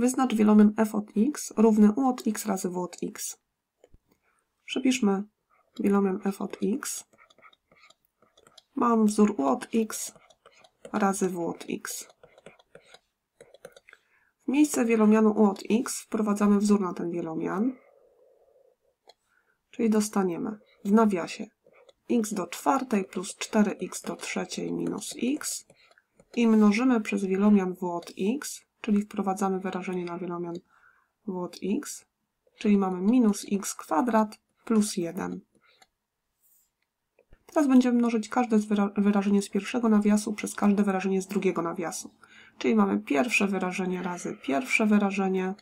Wyznacz wielomian f od x równy u od x razy w od x. Przepiszmy wielomian f od x. Mam wzór u od x razy w od x. W miejsce wielomianu u od x wprowadzamy wzór na ten wielomian. Czyli dostaniemy w nawiasie x do czwartej plus 4x do trzeciej minus x i mnożymy przez wielomian w od x czyli wprowadzamy wyrażenie na wielomian w od x, czyli mamy minus x kwadrat plus 1. Teraz będziemy mnożyć każde wyrażenie z pierwszego nawiasu przez każde wyrażenie z drugiego nawiasu. Czyli mamy pierwsze wyrażenie razy pierwsze wyrażenie.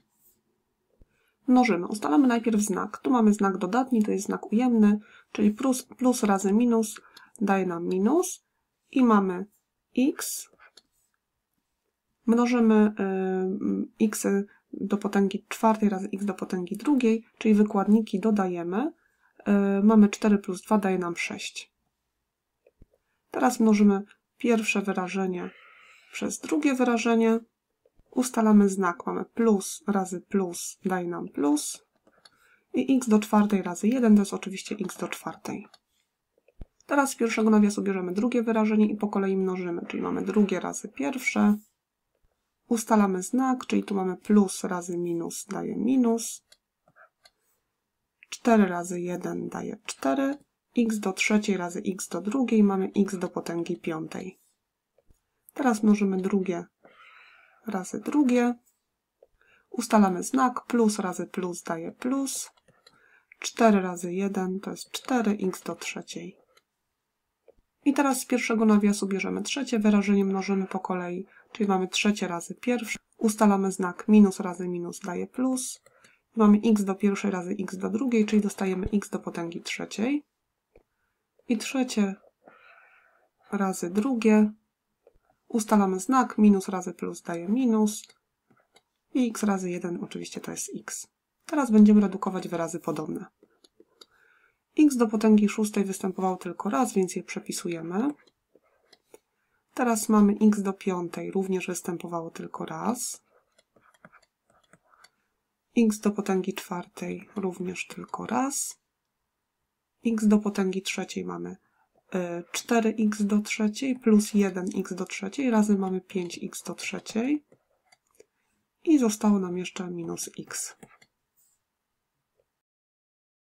Mnożymy. Ustalamy najpierw znak. Tu mamy znak dodatni, to jest znak ujemny, czyli plus, plus razy minus daje nam minus. I mamy x Mnożymy y, x do potęgi czwartej razy x do potęgi drugiej, czyli wykładniki dodajemy. Y, mamy 4 plus 2 daje nam 6. Teraz mnożymy pierwsze wyrażenie przez drugie wyrażenie. Ustalamy znak. Mamy plus razy plus daje nam plus. I x do czwartej razy 1 to jest oczywiście x do czwartej. Teraz z pierwszego nawiasu bierzemy drugie wyrażenie i po kolei mnożymy, czyli mamy drugie razy pierwsze, Ustalamy znak, czyli tu mamy plus razy minus daje minus. 4 razy 1 daje 4. x do trzeciej razy x do drugiej mamy x do potęgi piątej. Teraz mnożymy drugie razy drugie. Ustalamy znak. Plus razy plus daje plus. 4 razy 1 to jest 4x do trzeciej. I teraz z pierwszego nawiasu bierzemy trzecie wyrażenie, mnożymy po kolei, czyli mamy trzecie razy pierwsze. Ustalamy znak minus razy minus daje plus. Mamy x do pierwszej razy x do drugiej, czyli dostajemy x do potęgi trzeciej. I trzecie razy drugie. Ustalamy znak, minus razy plus daje minus. I x razy 1 oczywiście to jest x. Teraz będziemy redukować wyrazy podobne x do potęgi szóstej występował tylko raz, więc je przepisujemy. Teraz mamy x do piątej, również występowało tylko raz. x do potęgi czwartej również tylko raz. x do potęgi trzeciej mamy 4x y, do trzeciej plus 1x do trzeciej razy mamy 5x do trzeciej i zostało nam jeszcze minus x.